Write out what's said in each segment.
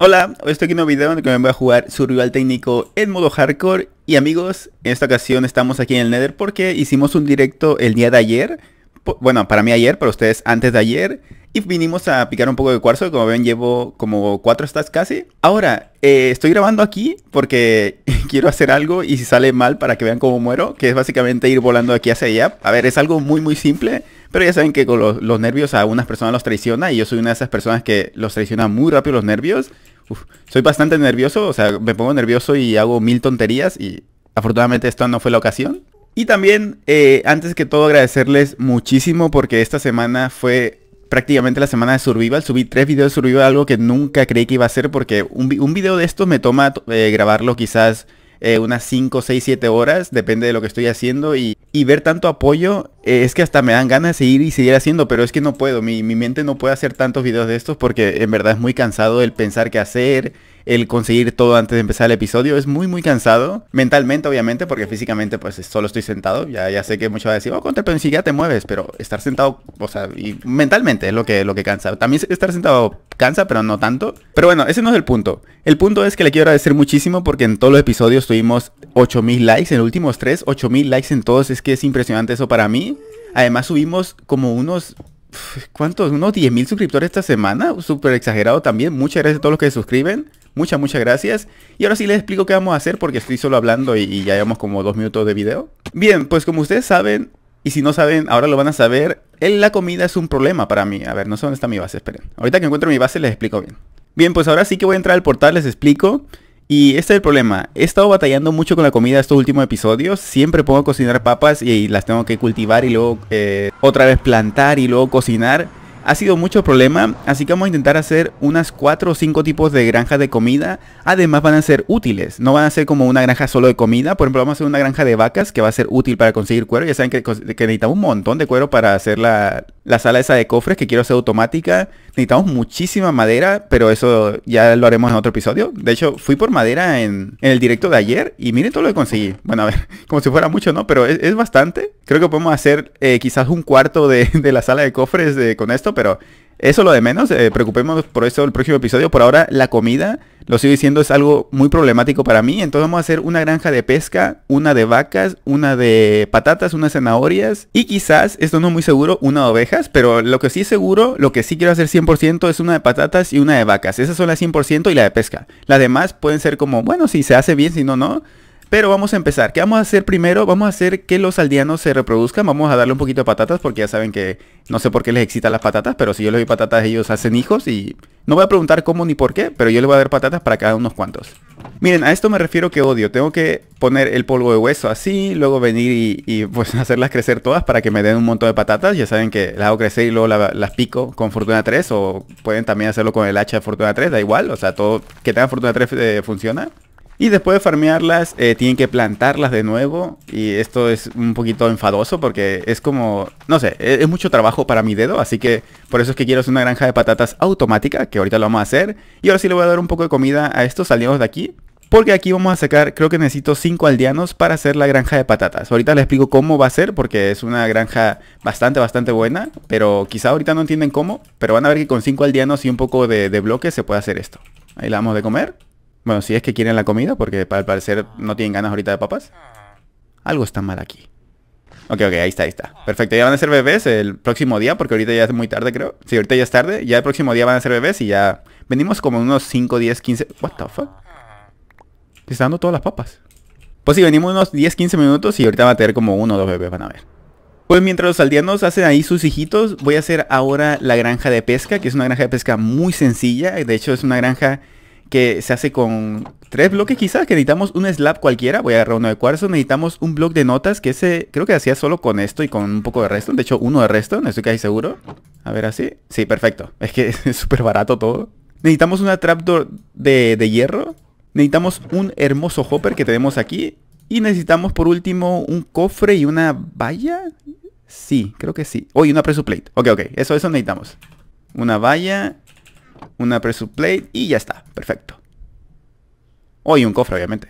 Hola, hoy estoy aquí en un video en el que me voy a jugar su rival técnico en modo hardcore Y amigos, en esta ocasión estamos aquí en el Nether porque hicimos un directo el día de ayer Bueno, para mí ayer, para ustedes antes de ayer Y vinimos a picar un poco de cuarzo, como ven llevo como cuatro stats casi Ahora, eh, estoy grabando aquí porque quiero hacer algo y si sale mal para que vean cómo muero Que es básicamente ir volando aquí hacia allá A ver, es algo muy muy simple pero ya saben que con los, nervios a unas personas los traiciona y yo soy una de esas personas que los traiciona muy rápido los nervios. soy bastante nervioso, o sea, me pongo nervioso y hago mil tonterías y afortunadamente esta no fue la ocasión. Y también, eh, antes que todo, agradecerles muchísimo porque esta semana fue prácticamente la semana de Survival. Subí tres videos de Survival, algo que nunca creí que iba a ser porque un, video de estos me toma eh, grabarlo quizás eh, unas 5, 6, 7 horas, depende de lo que estoy haciendo. Y, y ver tanto apoyo eh, es que hasta me dan ganas de seguir y seguir haciendo, pero es que no puedo. Mi, mi mente no puede hacer tantos videos de estos porque en verdad es muy cansado el pensar qué hacer el conseguir todo antes de empezar el episodio. Es muy, muy cansado. Mentalmente, obviamente, porque físicamente pues solo estoy sentado. Ya, ya sé que muchos van a decir, oh, con pero ni te mueves. Pero estar sentado, o sea, y mentalmente es lo que, lo que cansa. También estar sentado cansa, pero no tanto. Pero bueno, ese no es el punto. El punto es que le quiero agradecer muchísimo porque en todos los episodios tuvimos 8000 likes. En los últimos 3, 8000 likes en todos. Es que es impresionante eso para mí. Además subimos como unos ¿Cuántos? Unos 10.000 suscriptores esta semana. Súper exagerado también. Muchas gracias a todos los que se suscriben. Muchas, muchas gracias. Y ahora sí les explico qué vamos a hacer porque estoy solo hablando y, ya llevamos como dos minutos de video. Bien, pues como ustedes saben, y si no saben, ahora lo van a saber, la comida es un problema para mí. A ver, no sé dónde está mi base, esperen. Ahorita que encuentro mi base les explico bien. Bien, pues ahora sí que voy a entrar al portal, les explico. Y este es el problema. He estado batallando mucho con la comida estos últimos episodios. Siempre pongo a cocinar papas y, las tengo que cultivar y luego eh, otra vez plantar y luego cocinar. Ha sido mucho problema, así que vamos a intentar hacer unas 4 o 5 tipos de granjas de comida. Además van a ser útiles, no van a ser como una granja solo de comida. Por ejemplo, vamos a hacer una granja de vacas que va a ser útil para conseguir cuero. Ya saben que, necesitamos un montón de cuero para hacer la, sala esa de cofres que quiero hacer automática. Necesitamos muchísima madera, pero eso ya lo haremos en otro episodio. De hecho, fui por madera en, el directo de ayer y miren todo lo que conseguí. Bueno, a ver, como si fuera mucho, ¿no? Pero es, bastante. Creo que podemos hacer eh, quizás un cuarto de, la sala de cofres eh, con esto pero eso lo de menos, eh, preocupémonos por eso el próximo episodio. Por ahora la comida, lo sigo diciendo, es algo muy problemático para mí. Entonces vamos a hacer una granja de pesca, una de vacas, una de patatas, unas zanahorias y quizás, esto no es muy seguro, una de ovejas. Pero lo que sí es seguro, lo que sí quiero hacer 100% es una de patatas y una de vacas. Esas son las 100% y la de pesca. Las demás pueden ser como, bueno, si se hace bien, si no, no. Pero vamos a empezar. ¿Qué vamos a hacer primero? Vamos a hacer que los aldeanos se reproduzcan. Vamos a darle un poquito de patatas porque ya saben que no sé por qué les excitan las patatas, pero si yo les doy patatas ellos hacen hijos y no voy a preguntar cómo ni por qué, pero yo les voy a dar patatas para cada unos cuantos. Miren, a esto me refiero que odio. Tengo que poner el polvo de hueso así, luego venir y, pues hacerlas crecer todas para que me den un montón de patatas. Ya saben que las hago crecer y luego las pico con Fortuna 3 o pueden también hacerlo con el hacha de Fortuna 3, da igual. O sea, todo que tenga Fortuna 3 eh, funciona. Y después de farmearlas, eh, tienen que plantarlas de nuevo. Y esto es un poquito enfadoso porque es como, no sé, e-, es, mucho trabajo para mi dedo. Así que por eso es que quiero hacer una granja de patatas automática, que ahorita lo vamos a hacer. Y ahora sí le voy a dar un poco de comida a estos aliados de aquí. Porque aquí vamos a sacar, creo que necesito 5 aldeanos para hacer la granja de patatas. Ahorita les explico cómo va a ser, porque es una granja bastante, bastante buena. Pero quizá ahorita no entienden cómo, pero van a ver que con 5 aldeanos y un poco de, bloque se puede hacer esto. Ahí la vamos de comer. Bueno, si es que quieren la comida, porque al parecer no tienen ganas ahorita de papas. Ah. Algo está mal aquí. Ok, ok, ahí está, ahí está. Perfecto, ya van a ser bebés el próximo día, porque ahorita ya es muy tarde, creo. Sí, ahorita ya es tarde. Ya el próximo día van a ser bebés y ya... Venimos como unos 5, 10, 15... What the fuck? Te dando todas las papas. Pues sí, venimos unos 10, 15 minutos y ahorita va a tener como uno o dos bebés, van a ver. Pues mientras los aldeanos hacen ahí sus hijitos, voy a hacer ahora la granja de pesca, que es una granja de pesca muy sencilla. De hecho, es una granja que se hace con tres bloques quizás, que necesitamos un slab cualquiera, voy a agarrar uno de cuarzo, necesitamos un bloque de notas, que ese creo que hacía solo con esto y con un poco de resto, de hecho uno de resto, no estoy casi seguro. A ver así, sí, perfecto, es que es súper barato todo. Necesitamos una trapdoor de, hierro, necesitamos un hermoso hopper que tenemos aquí, y necesitamos por último un cofre y una valla, sí, creo que sí. Oye, una una presuplate, ok, ok, eso, eso necesitamos. Una valla una pressure plate y ya está, perfecto. hoy un cofre, obviamente.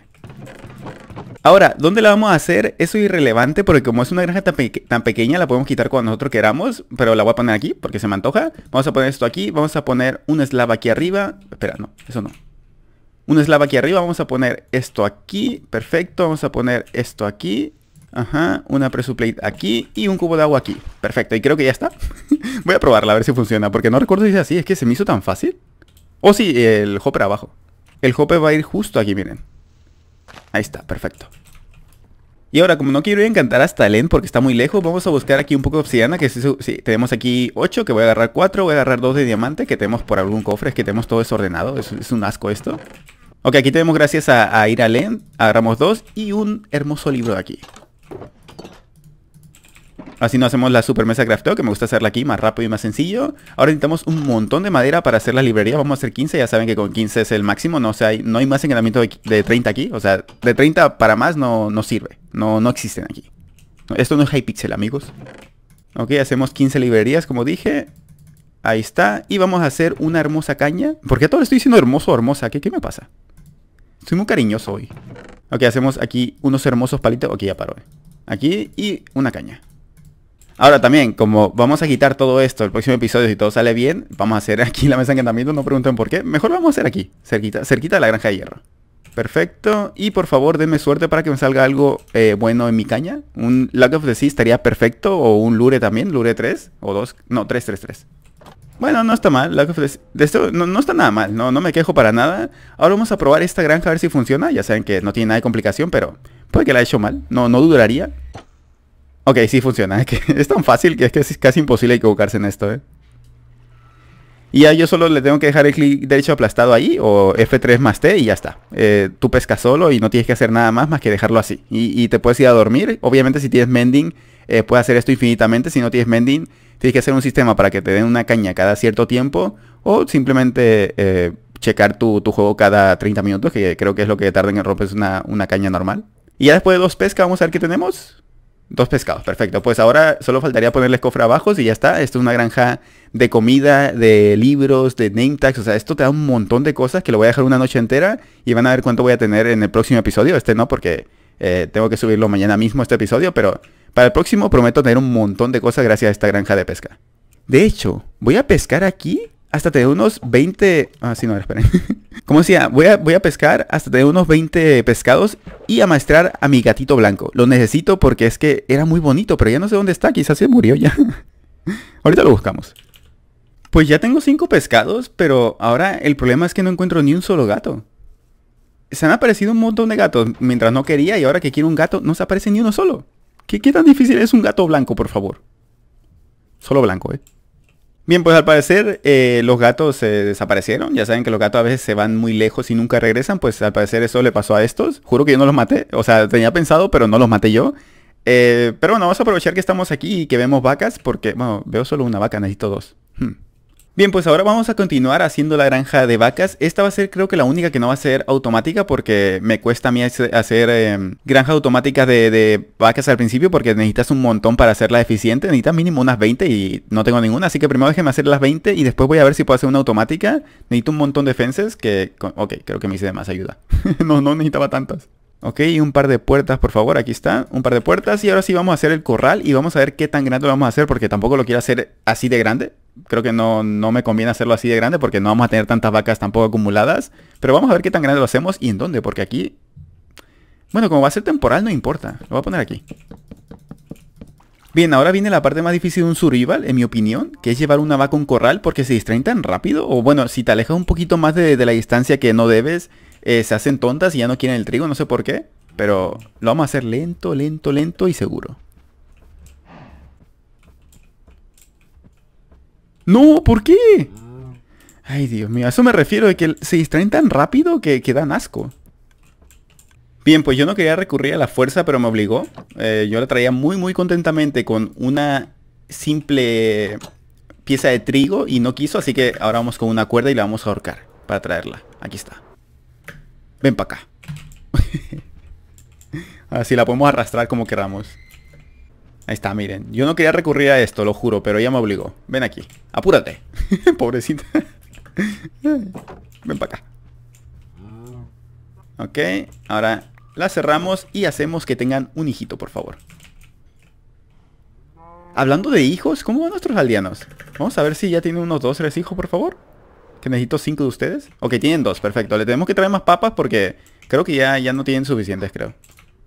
Ahora, ¿dónde la vamos a hacer? Eso es irrelevante porque como es una granja tan, pequeña, la podemos quitar cuando nosotros queramos, pero la voy a poner aquí porque se me antoja. Vamos a poner esto aquí, vamos a poner un slab aquí arriba. Espera, no, eso no. Un slab aquí arriba, vamos a poner esto aquí, perfecto, vamos a poner esto aquí Ajá, una presuplate aquí y un cubo de agua aquí. Perfecto, y creo que ya está. Voy a probarla a ver si funciona, porque no recuerdo si es así, es que se me hizo tan fácil. O oh, sí, el hopper abajo. El hopper va a ir justo aquí, miren. Ahí está, perfecto. Y ahora, como no quiero encantar hasta el porque está muy lejos, vamos a buscar aquí un poco de obsidiana, que si, tenemos aquí 8, que voy a agarrar 4, voy a agarrar 2 de diamante, que tenemos por algún cofre, es que tenemos todo desordenado, es, un asco esto. Ok, aquí tenemos gracias a, ir a end, agarramos 2 y un hermoso libro de aquí. Así no hacemos la super mesa crafteo, que me gusta hacerla aquí, más rápido y más sencillo. Ahora necesitamos un montón de madera para hacer la librería. Vamos a hacer 15, ya saben que con 15 es el máximo. No, o sea, no hay más engañamiento de 30 aquí. O sea, de 30 para más no, no sirve. No, no existen aquí. Esto no es pixel, amigos. Ok, hacemos 15 librerías, como dije. Ahí está. Y vamos a hacer una hermosa caña. ¿Por qué todo estoy diciendo hermoso o hermosa? ¿Qué, ¿Qué me pasa? Soy muy cariñoso hoy. Ok, hacemos aquí unos hermosos palitos. Ok, ya paro. Eh. Aquí y una caña. Ahora también, como vamos a quitar todo esto el próximo episodio, si todo sale bien, vamos a hacer aquí la mesa de encantamiento, no pregunten por qué. Mejor vamos a hacer aquí, cerquita, cerquita de la granja de hierro. Perfecto. Y por favor, denme suerte para que me salga algo eh, bueno en mi caña. Un Lock of the Sea estaría perfecto. O un Lure también, Lure 3. O 2. No, 3, 3, 3. Bueno, no está mal. Lock of the sea. De esto no, no, está nada mal. No, no me quejo para nada. Ahora vamos a probar esta granja a ver si funciona. Ya saben que no tiene nada de complicación, pero Puede que la haya hecho mal, no, no duraría. Ok, sí funciona. Es, tan fácil que es, casi imposible equivocarse en esto, ¿eh? Y ya yo solo le tengo que dejar el clic derecho aplastado ahí o F3 más T y ya está. Eh, tú pescas solo y no tienes que hacer nada más más que dejarlo así. Y, te puedes ir a dormir. Obviamente si tienes mending eh, puedes hacer esto infinitamente. Si no tienes mending tienes que hacer un sistema para que te den una caña cada cierto tiempo o simplemente checar tu, juego cada 30 minutos, que creo que es lo que tarda en romperse una caña normal. Y ya después de dos pescas vamos a ver qué tenemos. Dos pescados, perfecto. Pues ahora solo faltaría ponerles cofre abajo y ya está. Esto es una granja de comida, de libros, de name tags. O sea, esto te da un montón de cosas que lo voy a dejar una noche entera y van a ver cuánto voy a tener en el próximo episodio. Este no, porque eh, tengo que subirlo mañana mismo este episodio, pero para el próximo prometo tener un montón de cosas gracias a esta granja de pesca. De hecho, voy a pescar aquí hasta te unos 20... Ah, sí, no, esperen. Como decía, voy a, pescar hasta de unos 20 pescados y maestrar a mi gatito blanco. Lo necesito porque es que era muy bonito, pero ya no sé dónde está. Quizás se murió ya. Ahorita lo buscamos. Pues ya tengo 5 pescados, pero ahora el problema es que no encuentro ni un solo gato. Se han aparecido un montón de gatos mientras no quería y ahora que quiero un gato no se aparece ni uno solo. qué tan difícil es un gato blanco, por favor? Solo blanco, ¿eh? Bien, pues al parecer eh, los gatos se desaparecieron. Ya saben que los gatos a veces se van muy lejos y nunca regresan. Pues al parecer eso le pasó a estos. Juro que yo no los maté. O sea, tenía pensado, pero no los maté yo. Eh, pero bueno, vamos a aprovechar que estamos aquí y que vemos vacas. Porque, bueno, veo solo una vaca, necesito dos. Hmm. Bien, pues ahora vamos a continuar haciendo la granja de vacas. Esta va a ser creo que la única que no va a ser automática porque me cuesta a mí hacer eh, granjas automáticas de, vacas al principio porque necesitas un montón para hacerla eficiente. Necesitas mínimo unas 20 y no tengo ninguna. Así que primero déjeme hacer las 20 y después voy a ver si puedo hacer una automática. Necesito un montón de fences que... Ok, creo que me hice de más ayuda. no, no necesitaba tantas. Ok, un par de puertas, por favor, aquí está. Un par de puertas y ahora sí vamos a hacer el corral y vamos a ver qué tan grande lo vamos a hacer porque tampoco lo quiero hacer así de grande. Creo que no, me conviene hacerlo así de grande porque no vamos a tener tantas vacas tampoco acumuladas. Pero vamos a ver qué tan grande lo hacemos y en dónde, porque aquí... Bueno, como va a ser temporal no importa, lo voy a poner aquí. Bien, ahora viene la parte más difícil de un survival, en mi opinión, que es llevar una vaca a un corral porque se distraen tan rápido, o bueno, si te alejas un poquito más de, de la distancia que no debes, eh, se hacen tontas y ya no quieren el trigo, no sé por qué. Pero lo vamos a hacer lento, lento, lento y seguro. No, ¿por qué? Ay, Dios mío, a eso me refiero, de que se distraen tan rápido que, que dan asco. Bien, pues yo no quería recurrir a la fuerza, pero me obligó. Eh, yo la traía muy, muy contentamente con una simple pieza de trigo y no quiso, así que ahora vamos con una cuerda y la vamos a ahorcar para traerla. Aquí está. Ven para acá. Así la podemos arrastrar como queramos. Ahí está, miren. Yo no quería recurrir a esto, lo juro, pero ya me obligó. Ven aquí. Apúrate. Pobrecita. Ven para acá. Ok, ahora la cerramos y hacemos que tengan un hijito, por favor. Hablando de hijos, ¿cómo van nuestros aldeanos? Vamos a ver si ya tiene unos dos, tres hijos, por favor. Que necesito cinco de ustedes. Ok, tienen dos, perfecto. Le tenemos que traer más papas porque creo que ya, ya no tienen suficientes, creo.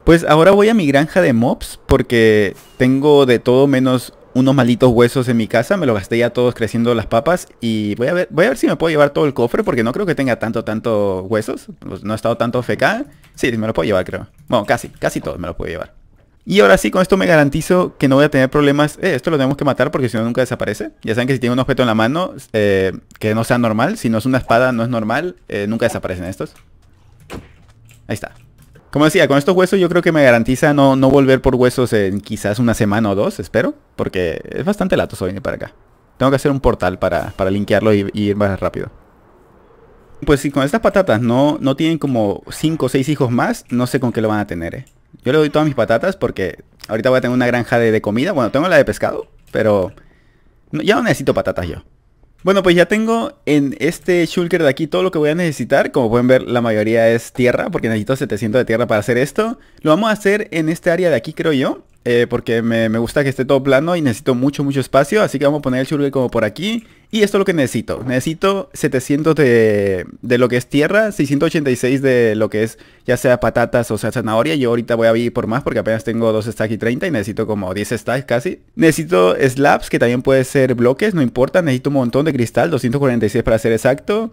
Pues ahora voy a mi granja de mobs porque tengo de todo menos unos malitos huesos en mi casa. Me los gasté ya todos creciendo las papas y voy a ver, voy a ver si me puedo llevar todo el cofre porque no creo que tenga tanto, tanto huesos. Pues no ha estado tanto fecal. Sí, me lo puedo llevar, creo. Bueno, casi, casi todo me lo puedo llevar. Y ahora sí, con esto me garantizo que no voy a tener problemas. Eh, esto lo tenemos que matar porque si no nunca desaparece. Ya saben que si tiene un objeto en la mano, eh, que no sea normal. Si no es una espada, no es normal. Eh, nunca desaparecen estos. Ahí está. Como decía, con estos huesos yo creo que me garantiza no, volver por huesos en quizás una semana o dos, espero. Porque es bastante latoso venir para acá. Tengo que hacer un portal para, para linkearlo y, ir más rápido. Pues si con estas patatas no, no tienen como 5 o 6 hijos más, no sé con qué lo van a tener, eh. Yo le doy todas mis patatas porque ahorita voy a tener una granja de, comida. Bueno, tengo la de pescado, pero ya no necesito patatas yo. Bueno, pues ya tengo en este shulker de aquí todo lo que voy a necesitar. Como pueden ver, la mayoría es tierra, porque necesito 700 de tierra para hacer esto. Lo vamos a hacer en este área de aquí, creo yo. Eh, porque me, gusta que esté todo plano y necesito mucho, mucho espacio. Así que vamos a poner el churro como por aquí. Y esto es lo que necesito. Necesito 700 de, lo que es tierra, 686 de lo que es ya sea patatas o sea zanahoria. Yo ahorita voy a ir por más porque apenas tengo 2 stacks y 30 y necesito como 10 stacks casi. Necesito slabs, que también puede ser bloques, no importa. Necesito un montón de cristal, 246 para ser exacto.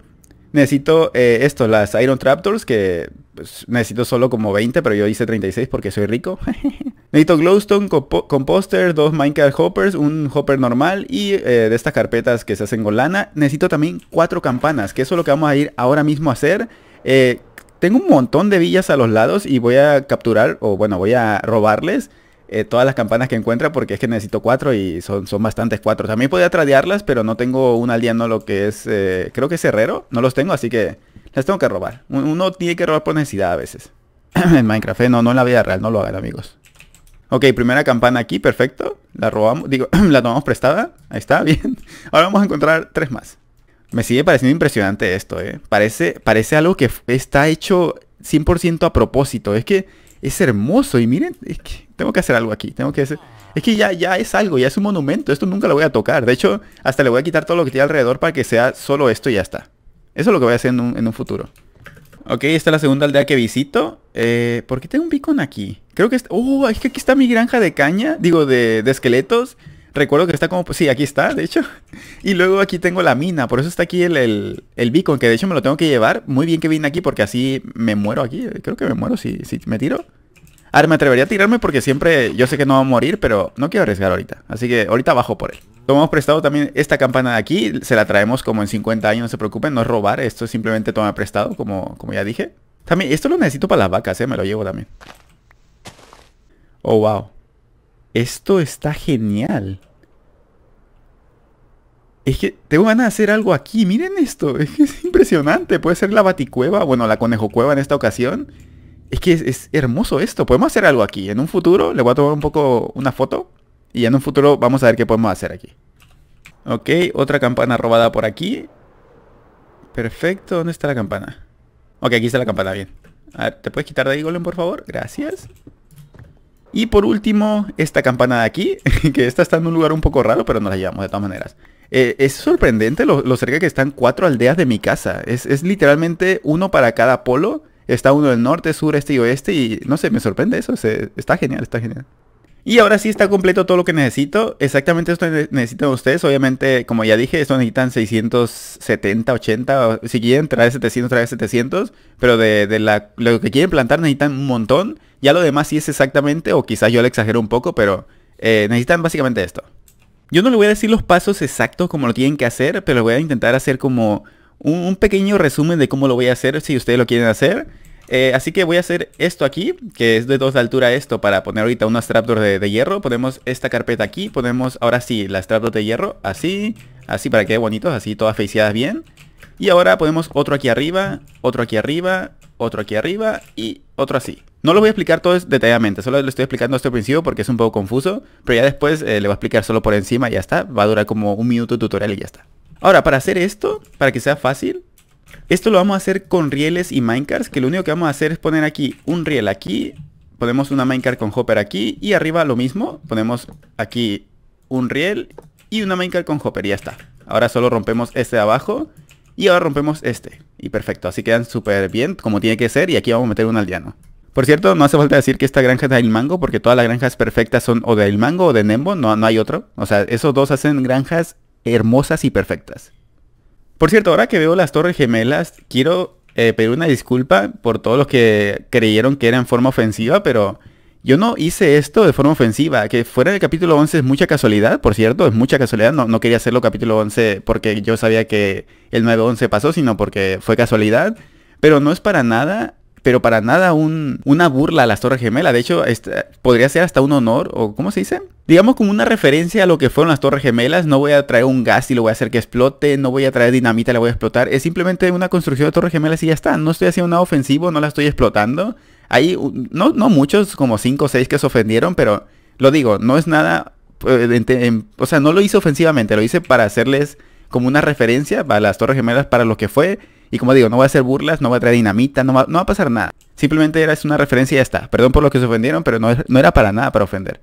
Necesito eh, esto, las Iron Traptors, que pues, necesito solo como 20, pero yo hice 36 porque soy rico. necesito Glowstone, Composter, dos Minecraft Hoppers, un Hopper normal y eh, de estas carpetas que se hacen con lana. Necesito también cuatro campanas, que eso es lo que vamos a ir ahora mismo a hacer. Eh, tengo un montón de villas a los lados y voy a capturar, o bueno, voy a robarles eh, todas las campanas que encuentra porque es que necesito cuatro y son, son bastantes cuatro. También podía tradearlas, pero no tengo un aldeano lo que es, eh, creo que es herrero, no los tengo, así que las tengo que robar. Uno tiene que robar por necesidad a veces. en Minecraft, ¿eh? no, no en la vida real, no lo hagan amigos. Ok, primera campana aquí, perfecto. La robamos, digo, la tomamos prestada. Ahí está, bien. Ahora vamos a encontrar tres más. Me sigue pareciendo impresionante esto, ¿eh? Parece, parece algo que está hecho 100% a propósito. Es que es hermoso. Y miren, tengo que hacer algo aquí. Tengo que hacer... Es que ya, ya es algo, ya es un monumento. Esto nunca lo voy a tocar. De hecho, hasta le voy a quitar todo lo que tiene alrededor para que sea solo esto y ya está. Eso es lo que voy a hacer en un, futuro. Ok, esta es la segunda aldea que visito. Eh, ¿Por qué tengo un beacon aquí? Creo que... Es, oh, es que aquí está mi granja de caña. Digo, de, de esqueletos. Recuerdo que está como... Sí, aquí está, de hecho. Y luego aquí tengo la mina. Por eso está aquí el, el, beacon, que de hecho me lo tengo que llevar. Muy bien que vine aquí porque así me muero aquí. Creo que me muero si, si me tiro. ver, me atrevería a tirarme porque siempre yo sé que no va a morir, pero no quiero arriesgar ahorita. Así que ahorita bajo por él. Tomamos prestado también esta campana de aquí, se la traemos como en 50 años, no se preocupen, no es robar, esto es simplemente tomar prestado, como, como ya dije. También, esto lo necesito para las vacas, ¿eh? me lo llevo también. Oh, wow. Esto está genial. Es que te van a hacer algo aquí. Miren esto. Es impresionante. Puede ser la baticueva. Bueno, la conejo cueva en esta ocasión. Es que es, hermoso esto. Podemos hacer algo aquí. En un futuro le voy a tomar un poco una foto. Y en un futuro vamos a ver qué podemos hacer aquí. Ok, otra campana robada por aquí. Perfecto. ¿Dónde está la campana? Ok, aquí está la campana. Bien. A ver, ¿te puedes quitar de ahí, Golem, por favor? Gracias. Y por último, esta campana de aquí, que esta está en un lugar un poco raro, pero nos la llevamos de todas maneras. Eh, es sorprendente lo, cerca que están cuatro aldeas de mi casa. Es, literalmente uno para cada polo. Está uno del norte, sur, este y oeste. Y no sé, me sorprende eso. está genial, está genial. Y ahora sí está completo todo lo que necesito. Exactamente esto necesitan ustedes. Obviamente, como ya dije, esto necesitan 670, 80. Si quieren traer 700, traer 700. Pero de, lo que quieren plantar necesitan un montón. Ya lo demás sí es exactamente, o quizás yo le exagero un poco, pero eh, necesitan básicamente esto. Yo no les voy a decir los pasos exactos como lo tienen que hacer, pero voy a intentar hacer como un pequeño resumen de cómo lo voy a hacer si ustedes lo quieren hacer. Eh, así que voy a hacer esto aquí, que es de dos de altura esto, para poner ahorita unas trapdoors de, hierro. Ponemos esta carpeta aquí, ponemos ahora sí las trapdoor de hierro, así, así para que quede bonitos, así todas feiciadas bien. Y ahora ponemos otro aquí arriba, otro aquí arriba, otro aquí arriba y otro así. No lo voy a explicar todo detalladamente, solo lo estoy explicando este principio porque es un poco confuso, pero ya después eh, le voy a explicar solo por encima y ya está. Va a durar como un minuto de tutorial y ya está. Ahora, para hacer esto, para que sea fácil, esto lo vamos a hacer con rieles y minecarts, que lo único que vamos a hacer es poner aquí un riel aquí, ponemos una minecart con hopper aquí y arriba lo mismo, ponemos aquí un riel y una minecart con hopper y ya está. Ahora solo rompemos este de abajo y ahora rompemos este. Y perfecto, así quedan súper bien como tiene que ser y aquí vamos a meter un aldeano. Por cierto, no hace falta decir que esta granja es de mango porque todas las granjas perfectas son o de mango o de Nembo, no, no hay otro. O sea, esos dos hacen granjas hermosas y perfectas. Por cierto, ahora que veo las Torres Gemelas, quiero eh, pedir una disculpa por todos los que creyeron que era en forma ofensiva, pero yo no hice esto de forma ofensiva. Que fuera del capítulo 11 es mucha casualidad, por cierto, es mucha casualidad. No, no quería hacerlo capítulo 11 porque yo sabía que el 9-11 pasó, sino porque fue casualidad. Pero no es para nada pero para nada una burla a las Torres Gemelas. De hecho, podría ser hasta un honor, o ¿cómo se dice? Digamos como una referencia a lo que fueron las Torres Gemelas. No voy a traer un gas y lo voy a hacer que explote. No voy a traer dinamita y la voy a explotar. Es simplemente una construcción de Torres Gemelas y ya está. No estoy haciendo nada ofensivo, no la estoy explotando. Hay, no, muchos, como 5 o 6 que se ofendieron, pero lo digo, no es nada... Eh, o sea, no lo hice ofensivamente, lo hice para hacerles como una referencia a las Torres Gemelas para lo que fue y como digo, no voy a hacer burlas, no va a traer dinamita, no va, a pasar nada. Simplemente era es una referencia y ya está. Perdón por lo que se ofendieron, pero no, era para nada para ofender.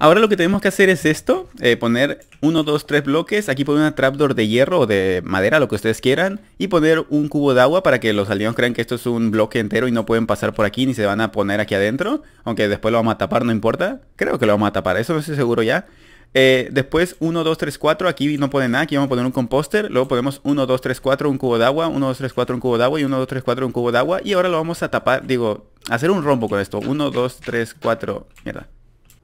Ahora lo que tenemos que hacer es esto, eh, poner uno, 2, 3 bloques, aquí poner una trapdoor de hierro o de madera, lo que ustedes quieran, y poner un cubo de agua para que los aldeanos crean que esto es un bloque entero y no pueden pasar por aquí ni se van a poner aquí adentro, aunque después lo vamos a tapar, no importa, creo que lo vamos a tapar, eso no estoy seguro ya. Eh, después 1, 2, 3, 4. Aquí no pone nada. Aquí vamos a poner un composter. Luego ponemos 1, 2, 3, 4, un cubo de agua. 1, 2, 3, 4, un cubo de agua. Y 1, 2, 3, 4, un cubo de agua. Y ahora lo vamos a tapar. Digo, hacer un rombo con esto. 1, 2, 3, 4. Mierda.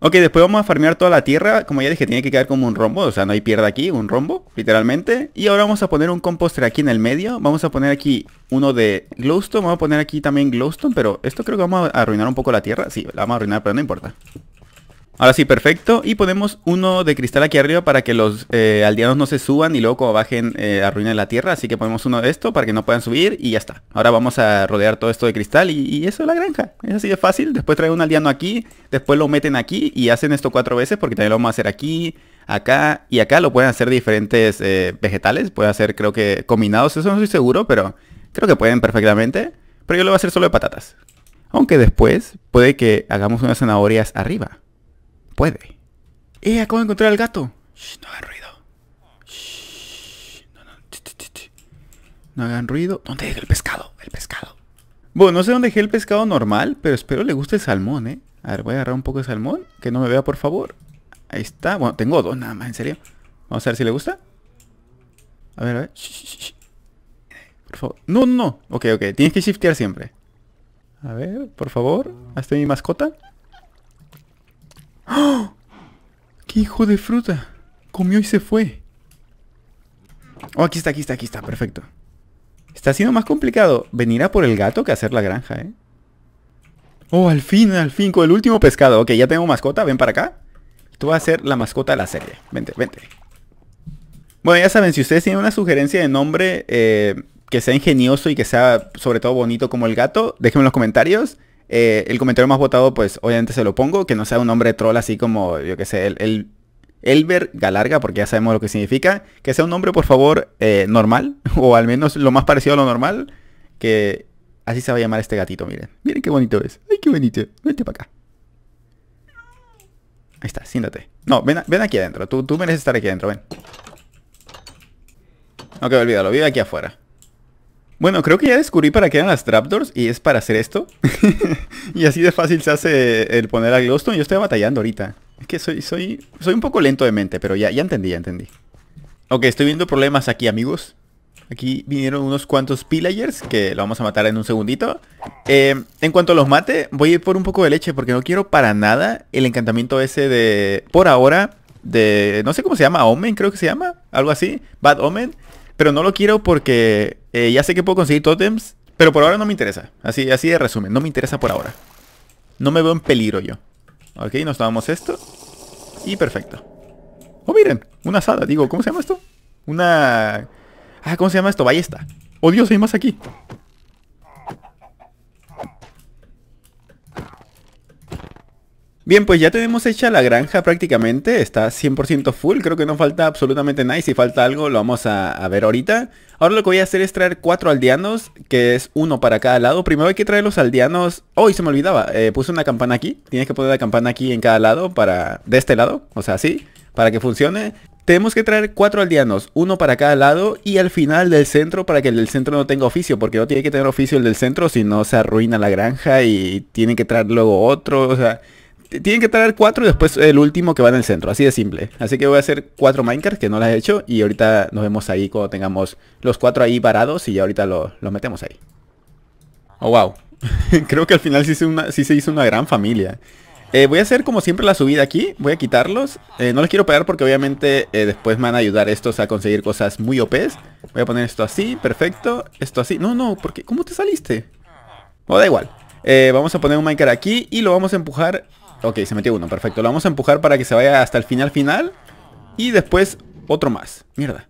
Ok, después vamos a farmear toda la tierra. Como ya dije, tiene que quedar como un rombo. O sea, no hay pierda aquí. Un rombo, literalmente. Y ahora vamos a poner un composter aquí en el medio. Vamos a poner aquí uno de glowstone. Vamos a poner aquí también glowstone. Pero esto creo que vamos a arruinar un poco la tierra. Sí, la vamos a arruinar, pero no importa. Ahora sí, perfecto. Y ponemos uno de cristal aquí arriba para que los eh, aldeanos no se suban y luego como bajen eh, arruinen la tierra. Así que ponemos uno de esto para que no puedan subir y ya está. Ahora vamos a rodear todo esto de cristal y, eso es la granja. Es así de fácil. Después traen un aldeano aquí, después lo meten aquí y hacen esto cuatro veces porque también lo vamos a hacer aquí, acá y acá. Lo pueden hacer diferentes eh, vegetales. Pueden hacer creo que combinados, eso no estoy seguro, pero creo que pueden perfectamente. Pero yo lo voy a hacer solo de patatas. Aunque después puede que hagamos unas zanahorias arriba. Puede. ¡Eh! Acabo de encontrar al gato. no hagan ruido. no, hagan ruido. ¿Dónde dejé el pescado? El pescado. Bueno, no sé dónde dejé el pescado normal, pero espero le guste el salmón, ¿eh? A ver, voy a agarrar un poco de salmón. Que no me vea, por favor. Ahí está. Bueno, tengo dos nada más, en serio. Vamos a ver si le gusta. A ver, a ver. por favor. No, no, no. Ok, ok. Tienes que shiftear siempre. A ver, por favor. Hazte mi mascota. ¡Qué hijo de fruta! Comió y se fue. Oh, aquí está, aquí está, aquí está. Perfecto. Está siendo más complicado venir a por el gato que hacer la granja, ¿eh? Oh, al fin, al fin, con el último pescado. Ok, ya tengo mascota, ven para acá. Tú vas a ser la mascota de la serie. Vente, vente. Bueno, ya saben, si ustedes tienen una sugerencia de nombre eh, que sea ingenioso y que sea sobre todo bonito como el gato, déjenme en los comentarios. Eh, el comentario más votado, pues obviamente se lo pongo, que no sea un nombre troll así como, yo que sé, el, Elber Galarga, porque ya sabemos lo que significa. Que sea un nombre, por favor, eh, normal, o al menos lo más parecido a lo normal, que así se va a llamar este gatito, miren. Miren qué bonito es. Ay, qué bonito. Vente para acá. Ahí está, siéntate. No, ven, ven aquí adentro. Tú, tú mereces estar aquí adentro, ven. Ok, olvídalo, vive aquí afuera. Bueno, creo que ya descubrí para qué eran las trapdoors y es para hacer esto. y así de fácil se hace el poner a Glowstone. Yo estoy batallando ahorita. Es que soy, soy, soy un poco lento de mente, pero ya, ya entendí, ya entendí. Ok, estoy viendo problemas aquí, amigos. Aquí vinieron unos cuantos pillagers que lo vamos a matar en un segundito. Em, en cuanto los mate, voy a ir por un poco de leche porque no quiero para nada el encantamiento ese de... Por ahora, de... No sé cómo se llama, Omen creo que se llama, algo así. Bad Omen. Pero no lo quiero porque eh, ya sé que puedo conseguir totems, pero por ahora no me interesa. Así, así de resumen, no me interesa por ahora. No me veo en peligro yo. Ok, nos tomamos esto. Y perfecto. Oh, miren, una asada. Digo, ¿cómo se llama esto? Una... Ah, ¿cómo se llama esto? Ballesta. Oh, Dios, hay más aquí. Bien, pues ya tenemos hecha la granja prácticamente, está 100% full, creo que no falta absolutamente nada y si falta algo lo vamos a, ver ahorita. Ahora lo que voy a hacer es traer cuatro aldeanos, que es uno para cada lado. Primero hay que traer los aldeanos... ¡Oh! Y se me olvidaba, eh, puse una campana aquí, tienes que poner la campana aquí en cada lado para... de este lado, o sea, así, para que funcione. Tenemos que traer cuatro aldeanos, uno para cada lado y al final del centro para que el del centro no tenga oficio, porque no tiene que tener oficio el del centro, si no se arruina la granja y tienen que traer luego otro, o sea tienen que traer cuatro y después el último que va en el centro. Así de simple. Así que voy a hacer cuatro Minecraft que no las he hecho. Y ahorita nos vemos ahí cuando tengamos los cuatro ahí parados y ya ahorita los metemos ahí. Oh, wow. Creo que al final sí se, sí se hizo una gran familia. Eh, voy a hacer como siempre la subida aquí. Voy a quitarlos. Eh, no los quiero pegar porque obviamente eh, después me van a ayudar estos a conseguir cosas muy OPs. Voy a poner esto así. Perfecto. Esto así. No, no. porque ¿Cómo te saliste? O oh, da igual. vamos a poner un minecart aquí y lo vamos a empujar Ok, se metió uno, perfecto. Lo vamos a empujar para que se vaya hasta el final final. Y después otro más. Mierda.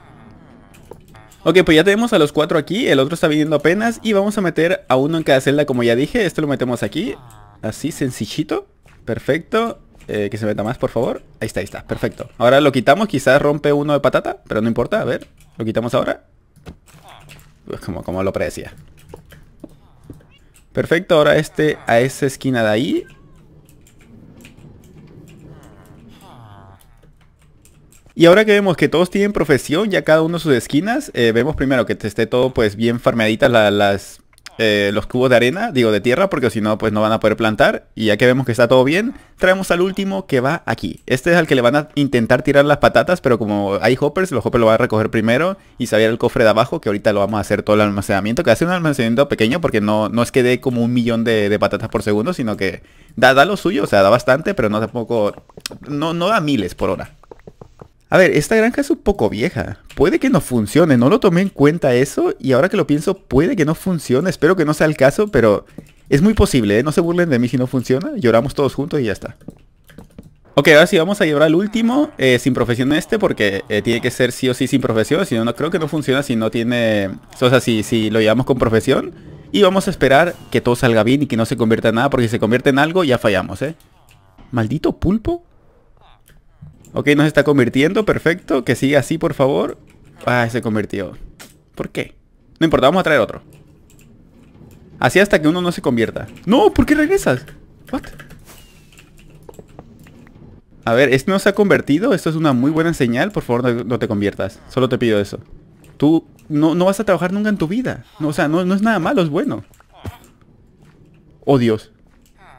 ok, pues ya tenemos a los cuatro aquí. El otro está viniendo apenas. Y vamos a meter a uno en cada celda, como ya dije. esto lo metemos aquí. Así, sencillito. Perfecto. Eh, que se meta más, por favor. Ahí está, ahí está. Perfecto. Ahora lo quitamos. Quizás rompe uno de patata, pero no importa. A ver, lo quitamos ahora. como, como lo predecía. Perfecto, ahora este a esa esquina de ahí. Y ahora que vemos que todos tienen profesión, ya cada uno sus esquinas, eh, vemos primero que esté todo pues bien farmeaditas las eh, los cubos de arena, digo de tierra, porque si no, pues no van a poder plantar. Y ya que vemos que está todo bien, traemos al último que va aquí. Este es al que le van a intentar tirar las patatas, pero como hay hoppers, los hoppers lo van a recoger primero y sabía el cofre de abajo, que ahorita lo vamos a hacer todo el almacenamiento, que hace un almacenamiento pequeño, porque no, no es que dé como un millón de, patatas por segundo, sino que da, lo suyo, o sea, da bastante, pero no tampoco, no, no da miles por hora. A ver, esta granja es un poco vieja. Puede que no funcione, no lo tomé en cuenta eso y ahora que lo pienso, puede que no funcione. Espero que no sea el caso, pero es muy posible, ¿eh? No se burlen de mí si no funciona. Lloramos todos juntos y ya está. Ok, ahora sí vamos a llevar al último, eh, sin profesión este, porque eh, tiene que ser sí o sí sin profesión, si no, no creo que no funciona si no tiene... O sea, si, si lo llevamos con profesión. Y vamos a esperar que todo salga bien y que no se convierta en nada, porque si se convierte en algo ya fallamos, ¿eh? Maldito pulpo. Ok, no se está convirtiendo, perfecto. Que siga así, por favor. Ah, se convirtió. ¿Por qué? No importa, vamos a traer otro. Así hasta que uno no se convierta. No, ¿por qué regresas? What? A ver, este no se ha convertido. Esto es una muy buena señal. Por favor, no, te conviertas. Solo te pido eso. Tú no, vas a trabajar nunca en tu vida. o sea, no, no es nada malo, es bueno. Oh, Dios.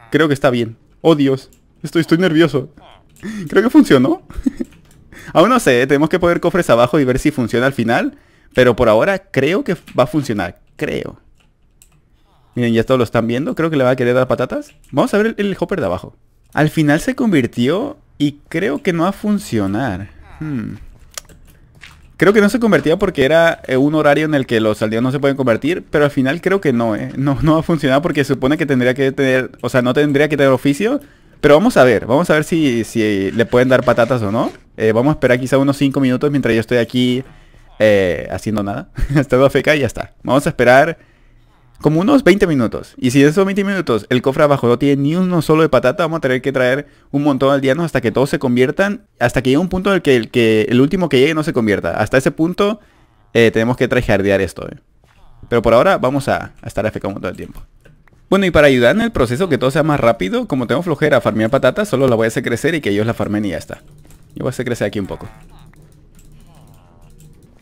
Creo que está bien. Oh, Dios. Estoy, estoy nervioso. Creo que funcionó. Aún no sé, tenemos que poner cofres abajo y ver si funciona al final. Pero por ahora creo que va a funcionar. Creo. Miren, ya todos lo están viendo. Creo que le va a querer dar patatas. Vamos a ver el, hopper de abajo. Al final se convirtió y creo que no va a funcionar. Hmm. Creo que no se convertía porque era eh, un horario en el que los aldeanos no se pueden convertir, pero al final creo que no, ¿eh? No, no va a funcionar porque supone que tendría que tener, o sea, no tendría que tener oficio, pero vamos a ver, vamos a ver si, le pueden dar patatas o no. Eh, vamos a esperar quizá unos 5 minutos mientras yo estoy aquí eh, haciendo nada. a feca y ya está. Vamos a esperar como unos 20 minutos. Y si de esos 20 minutos el cofre abajo no tiene ni uno solo de patata, vamos a tener que traer un montón al no hasta que todos se conviertan. Hasta que llegue un punto en el que el, que el último que llegue no se convierta. Hasta ese punto eh, tenemos que trajardear esto. Pero por ahora vamos a, a estar un todo el tiempo. Bueno, y para ayudar en el proceso que todo sea más rápido, como tengo flojera a farmear patatas, solo la voy a hacer crecer y que ellos la farmen y ya está. Yo voy a hacer crecer aquí un poco.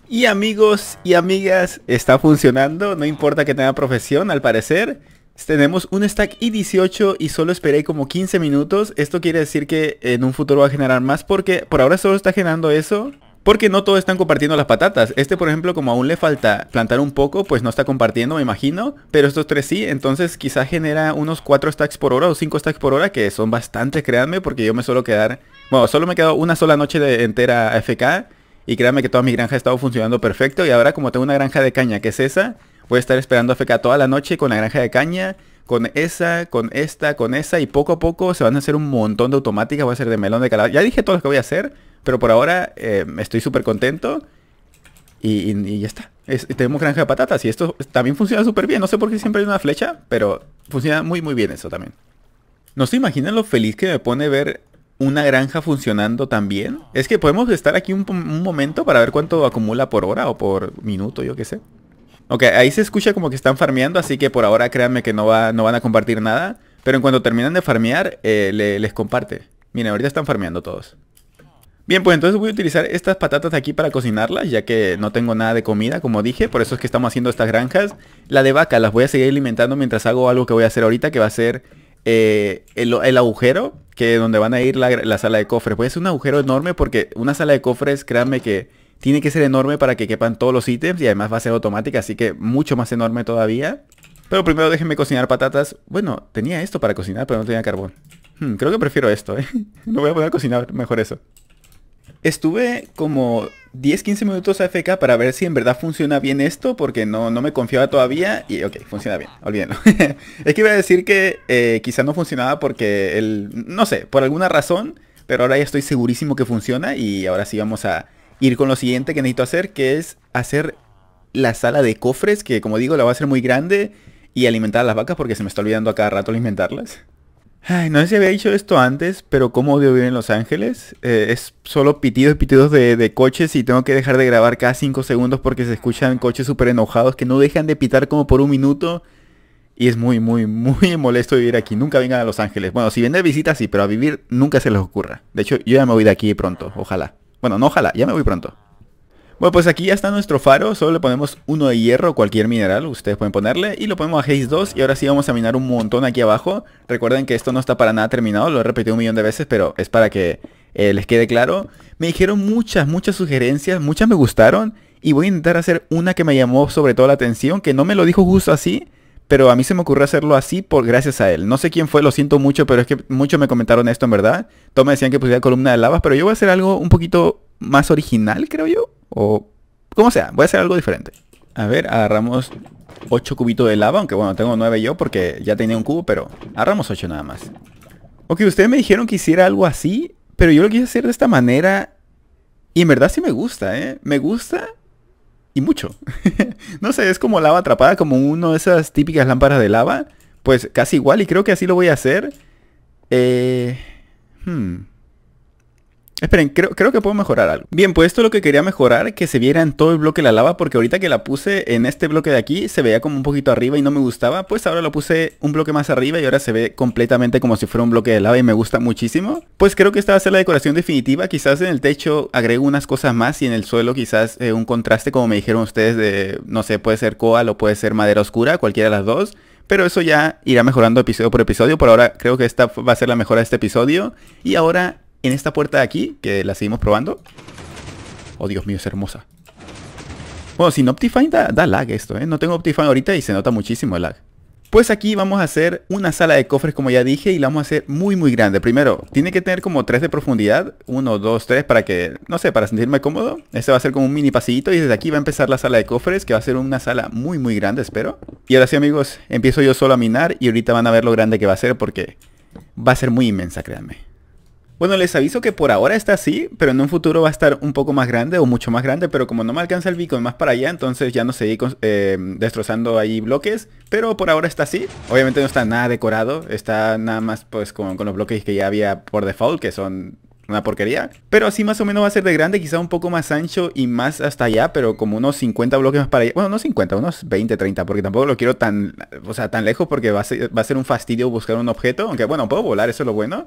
Y amigos y amigas, está funcionando, no importa que tenga profesión, al parecer. Tenemos un stack i18 y solo esperé como 15 minutos. Esto quiere decir que en un futuro va a generar más porque por ahora solo está generando eso. Porque no todos están compartiendo las patatas. Este, por ejemplo, como aún le falta plantar un poco, pues no está compartiendo, me imagino. Pero estos tres sí, entonces quizá genera unos 4 stacks por hora o 5 stacks por hora, que son bastantes, créanme, porque yo me suelo quedar... Bueno, solo me quedo una sola noche de entera FK. Y créanme que toda mi granja ha estado funcionando perfecto. Y ahora como tengo una granja de caña que es esa, voy a estar esperando FK toda la noche con la granja de caña con esa, con esta, con esa y poco a poco se van a hacer un montón de automáticas, voy a hacer de melón de calabaza. Ya dije todo lo que voy a hacer, pero por ahora eh, estoy súper contento y, ya está. tenemos granja de patatas y esto también funciona súper bien. No sé por qué siempre hay una flecha, pero funciona muy muy bien eso también. ¿No se imaginan lo feliz que me pone ver una granja funcionando tan bien. Es que podemos estar aquí un, momento para ver cuánto acumula por hora o por minuto, yo qué sé. Ok, ahí se escucha como que están farmeando, así que por ahora créanme que no, no van a compartir nada. Pero en cuanto terminan de farmear, eh, les comparte. Miren, ahorita están farmeando todos. Bien, pues entonces voy a utilizar estas patatas de aquí para cocinarlas, ya que no tengo nada de comida, como dije, por eso es que estamos haciendo estas granjas. La de vaca las voy a seguir alimentando mientras hago algo que voy a hacer ahorita, que va a ser eh, el, agujero, que donde van a ir la, sala de cofres. Voy a hacer un agujero enorme porque una sala de cofres, créanme que tiene que ser enorme para que quepan todos los ítems y además va a ser automática, así que mucho más enorme todavía. Pero primero déjenme cocinar patatas. Bueno, tenía esto para cocinar, pero no tenía carbón. Hmm, creo que prefiero esto, ¿eh? Lo voy a poner a cocinar mejor eso. Estuve como 10, 15 minutos a AFK para ver si en verdad funciona bien esto, porque no, no me confiaba todavía. Y ok, funciona bien, olvídalo es que iba a decir que eh, quizá no funcionaba porque el, no sé, por alguna razón, pero ahora ya estoy segurísimo que funciona y ahora sí vamos a ir con lo siguiente que necesito hacer, que es hacer la sala de cofres, que como digo, la va a hacer muy grande y alimentar a las vacas porque se me está olvidando a cada rato alimentarlas no sé si había dicho esto antes, pero como odio vivir en Los Ángeles. Eh, es solo pitidos y pitidos de, coches y tengo que dejar de grabar cada 5 segundos porque se escuchan coches súper enojados que no dejan de pitar como por un minuto. Y es muy, muy, muy molesto vivir aquí. Nunca vengan a Los Ángeles. Bueno, si vienen de visita sí, pero a vivir nunca se les ocurra. De hecho, yo ya me voy de aquí pronto, ojalá. Bueno, no ojalá, ya me voy pronto. Bueno, pues aquí ya está nuestro faro, solo le ponemos uno de hierro, o cualquier mineral, ustedes pueden ponerle, y lo ponemos a Haze 2, y ahora sí vamos a minar un montón aquí abajo. Recuerden que esto no está para nada terminado, lo he repetido un millón de veces, pero es para que eh, les quede claro. Me dijeron muchas, muchas sugerencias, muchas me gustaron, y voy a intentar hacer una que me llamó sobre todo la atención, que no me lo dijo justo así, pero a mí se me ocurrió hacerlo así por gracias a él. No sé quién fue, lo siento mucho, pero es que muchos me comentaron esto en verdad. Todos me decían que pusiera columna de lavas, pero yo voy a hacer algo un poquito más original, creo yo. O como sea, voy a hacer algo diferente. A ver, agarramos 8 cubitos de lava, aunque bueno, tengo 9 yo porque ya tenía un cubo, pero agarramos 8 nada más. Ok, ustedes me dijeron que hiciera algo así, pero yo lo quise hacer de esta manera. Y en verdad sí me gusta, ¿eh? Me gusta y mucho. no sé, es como lava atrapada, como una de esas típicas lámparas de lava. Pues casi igual y creo que así lo voy a hacer. Eh... Hmm. Esperen, creo, que puedo mejorar algo. Bien, pues esto lo que quería mejorar, que se viera en todo el bloque la lava, porque ahorita que la puse en este bloque de aquí, se veía como un poquito arriba y no me gustaba, pues ahora lo puse un bloque más arriba y ahora se ve completamente como si fuera un bloque de lava y me gusta muchísimo. Pues creo que esta va a ser la decoración definitiva, quizás en el techo agrego unas cosas más y en el suelo quizás eh, un contraste como me dijeron ustedes de, no sé, puede ser coal o puede ser madera oscura, cualquiera de las dos. Pero eso ya irá mejorando episodio por episodio. Por ahora creo que esta va a ser la mejora de este episodio. Y ahora en esta puerta de aquí, que la seguimos probando. Oh, Dios mío, es hermosa. Bueno, sin Optifine da, lag esto, ¿eh? No tengo Optifine ahorita y se nota muchísimo el lag. Pues aquí vamos a hacer una sala de cofres, como ya dije, y la vamos a hacer muy, muy grande. Primero, tiene que tener como 3 de profundidad. 1, dos, tres, para que, no sé, para sentirme cómodo. Este va a ser como un mini pasillito y desde aquí va a empezar la sala de cofres, que va a ser una sala muy, muy grande, espero. Y ahora sí, amigos, empiezo yo solo a minar y ahorita van a ver lo grande que va a ser porque va a ser muy inmensa, créanme. Bueno, les aviso que por ahora está así, pero en un futuro va a estar un poco más grande o mucho más grande, pero como no me alcanza el beacon más para allá, entonces ya no seguí em, destrozando ahí bloques, pero por ahora está así. Obviamente no está nada decorado, está nada más pues con, los bloques que ya había por default, que son una porquería. Pero así más o menos va a ser de grande, quizá un poco más ancho y más hasta allá, pero como unos 50 bloques más para allá. Bueno, no 50, unos 20, 30, porque tampoco lo quiero tan, o sea, tan lejos porque va a ser, va a ser un fastidio buscar un objeto, aunque bueno, puedo volar, eso es lo bueno.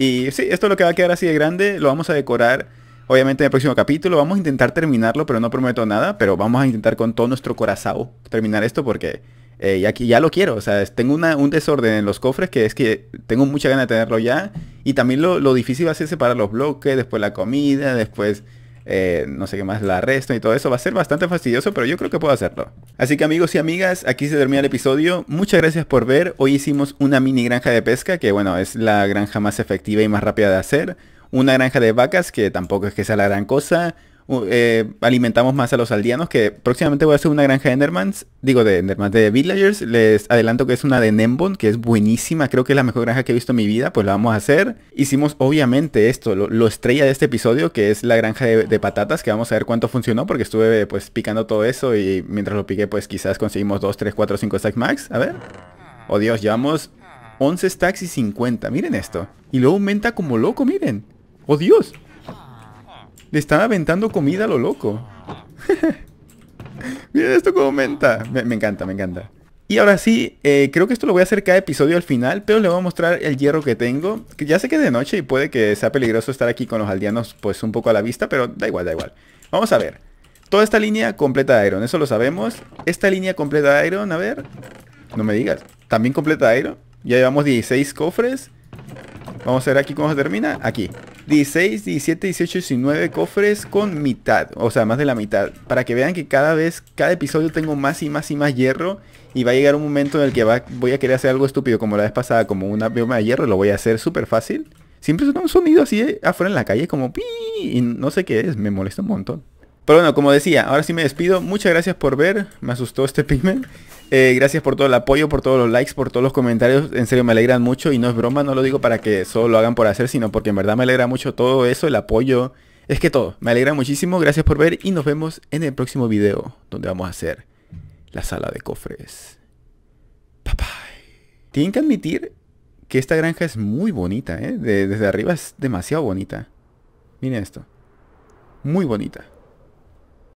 Y sí, esto es lo que va a quedar así de grande, lo vamos a decorar. Obviamente en el próximo capítulo vamos a intentar terminarlo, pero no prometo nada, pero vamos a intentar con todo nuestro corazón terminar esto porque eh, ya, lo quiero. O sea, tengo un desorden en los cofres que es que tengo mucha gana de tenerlo ya. Y también lo, lo difícil va a ser separar los bloques, después la comida, después eh, no sé qué más, la resto y todo eso. Va a ser bastante fastidioso, pero yo creo que puedo hacerlo. Así que amigos y amigas, aquí se termina el episodio. Muchas gracias por ver. Hoy hicimos una mini granja de pesca, que bueno, es la granja más efectiva y más rápida de hacer. Una granja de vacas, que tampoco es que sea la gran cosa eh, alimentamos más a los aldeanos, que próximamente voy a hacer una granja de Endermans, digo de Endermans, de Villagers, les adelanto que es una de Nembon, que es buenísima, creo que es la mejor granja que he visto en mi vida, pues la vamos a hacer. Hicimos obviamente esto, lo, estrella de este episodio, que es la granja de, patatas, que vamos a ver cuánto funcionó, porque estuve pues picando todo eso y mientras lo piqué pues quizás conseguimos 2, 3, 4, 5 stacks max, a ver. Oh Dios, llevamos 11 stacks y 50, miren esto. Y luego aumenta como loco, miren. Oh Dios. Le están aventando comida a lo loco. Miren esto como aumenta. Me, encanta, me encanta. Y ahora sí, eh, creo que esto lo voy a hacer cada episodio al final, pero le voy a mostrar el hierro que tengo. Que ya sé que es de noche y puede que sea peligroso estar aquí con los aldeanos pues un poco a la vista, pero da igual, da igual. Vamos a ver. Toda esta línea completa de iron, eso lo sabemos. Esta línea completa de iron, a ver. No me digas. También completa de iron. Ya llevamos 16 cofres. Vamos a ver aquí cómo se termina. Aquí. 16, 17, 18, 19 cofres con mitad, o sea, más de la mitad. Para que vean que cada vez, cada episodio tengo más y más y más hierro. Y va a llegar un momento en el que voy a querer hacer algo estúpido como la vez pasada, como una bioma de hierro, lo voy a hacer súper fácil. Siempre suena un sonido así eh, afuera en la calle, como pi, y no sé qué es, me molesta un montón. Pero bueno, como decía, ahora sí me despido. Muchas gracias por ver. Me asustó este pigment. Eh, gracias por todo el apoyo, por todos los likes, por todos los comentarios. En serio, me alegran mucho y no es broma, no lo digo para que solo lo hagan por hacer, sino porque en verdad me alegra mucho todo eso, el apoyo. Es que todo, me alegra muchísimo. Gracias por ver y nos vemos en el próximo video donde vamos a hacer la sala de cofres. Bye bye. Tienen que admitir que esta granja es muy bonita, ¿eh? desde arriba es demasiado bonita. Miren esto. Muy bonita.